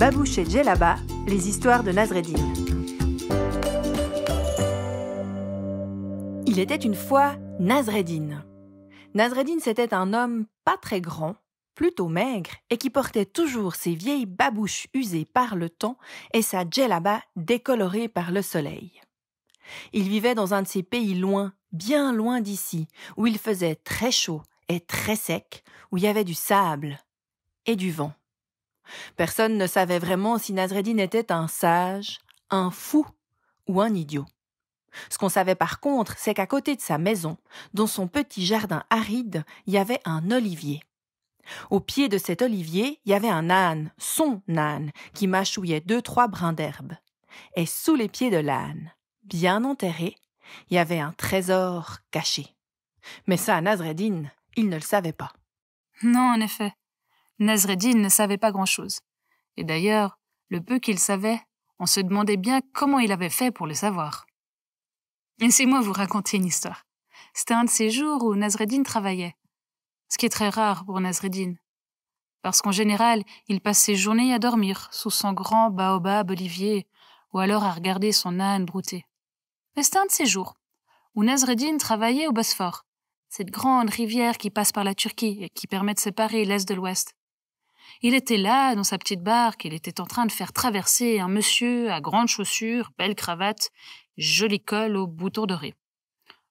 Babouche et Djellaba, les histoires de Nazreddin. Il était une fois Nazreddin. Nazreddin, c'était un homme pas très grand, plutôt maigre, et qui portait toujours ses vieilles babouches usées par le temps et sa djellaba décolorée par le soleil. Il vivait dans un de ces pays loin, bien loin d'ici, où il faisait très chaud et très sec, où il y avait du sable et du vent. Personne ne savait vraiment si Nasreddin était un sage, un fou ou un idiot. Ce qu'on savait par contre, c'est qu'à côté de sa maison, dans son petit jardin aride, il y avait un olivier. Au pied de cet olivier, il y avait un âne, son âne, qui mâchouillait deux, trois brins d'herbe. Et sous les pieds de l'âne, bien enterré, il y avait un trésor caché. Mais ça, Nasreddin, il ne le savait pas. Non, en effet. Nazreddin ne savait pas grand-chose. Et d'ailleurs, le peu qu'il savait, on se demandait bien comment il avait fait pour le savoir. Laissez-moi vous raconter une histoire. C'était un de ces jours où Nazreddin travaillait. Ce qui est très rare pour Nazreddin. Parce qu'en général, il passait ses journées à dormir sous son grand baobab olivier ou alors à regarder son âne brouter. Mais c'était un de ces jours où Nasreddin travaillait au Bosphore, cette grande rivière qui passe par la Turquie et qui permet de séparer l'Est de l'Ouest. Il était là, dans sa petite barque, il était en train de faire traverser un monsieur à grandes chaussures, belle cravate, jolie colle au de riz.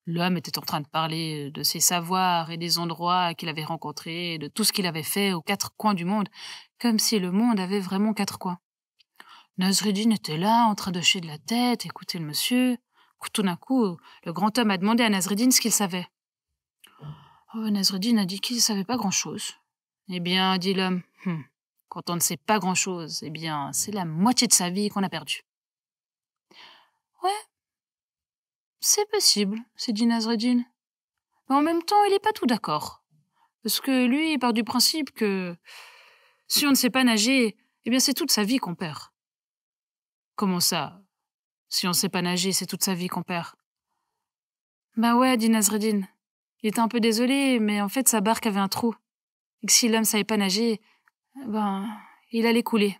L'homme était en train de parler de ses savoirs et des endroits qu'il avait rencontrés, de tout ce qu'il avait fait aux quatre coins du monde, comme si le monde avait vraiment quatre coins. Nasreddin était là, en train de chier de la tête, écouter le monsieur. Tout d'un coup, le grand homme a demandé à Nasreddin ce qu'il savait. Oh, Nasreddin a dit qu'il ne savait pas grand-chose. Eh bien, dit l'homme, Hum, quand on ne sait pas grand-chose, eh bien, c'est la moitié de sa vie qu'on a perdue. Ouais, c'est possible, s'est dit Nazreddin. Mais en même temps, il n'est pas tout d'accord. Parce que lui, il part du principe que si on ne sait pas nager, eh bien, c'est toute sa vie qu'on perd. Comment ça Si on ne sait pas nager, c'est toute sa vie qu'on perd. Bah ouais, dit Nazreddin. Il était un peu désolé, mais en fait, sa barque avait un trou. Et que si l'homme savait pas nager, ben, il allait couler.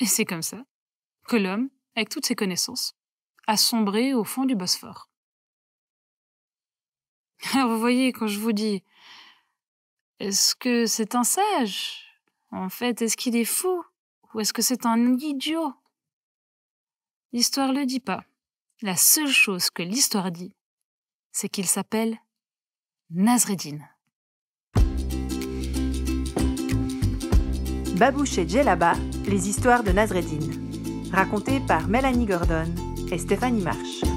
Et c'est comme ça que l'homme, avec toutes ses connaissances, a sombré au fond du Bosphore. Alors vous voyez, quand je vous dis est-ce que c'est un sage En fait, est-ce qu'il est fou Ou est-ce que c'est un idiot L'histoire le dit pas. La seule chose que l'histoire dit, c'est qu'il s'appelle Nazreddin. Babouche et les histoires de Nazreddin, racontées par Mélanie Gordon et Stéphanie March.